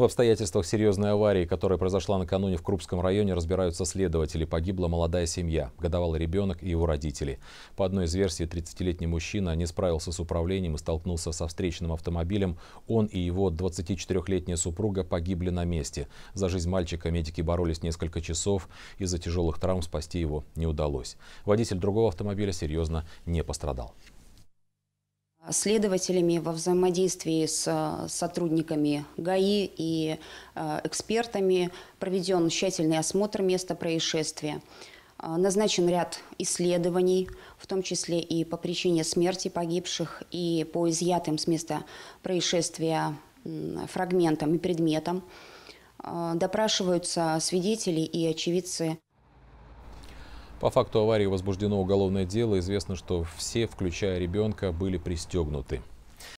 В обстоятельствах серьезной аварии, которая произошла накануне в Крупском районе, разбираются следователи. Погибла молодая семья, годовалый ребенок и его родители. По одной из версий, 30-летний мужчина не справился с управлением и столкнулся со встречным автомобилем. Он и его 24-летняя супруга погибли на месте. За жизнь мальчика медики боролись несколько часов. Из-за тяжелых травм спасти его не удалось. Водитель другого автомобиля серьезно не пострадал следователями во взаимодействии с э, сотрудниками ГАИ и э, экспертами проведен тщательный осмотр места происшествия. Э, назначен ряд исследований, в том числе и по причине смерти погибших, и по изъятым с места происшествия фрагментам и предметам. Допрашиваются свидетели и очевидцы по факту аварии возбуждено уголовное дело. Известно, что все, включая ребенка, были пристегнуты.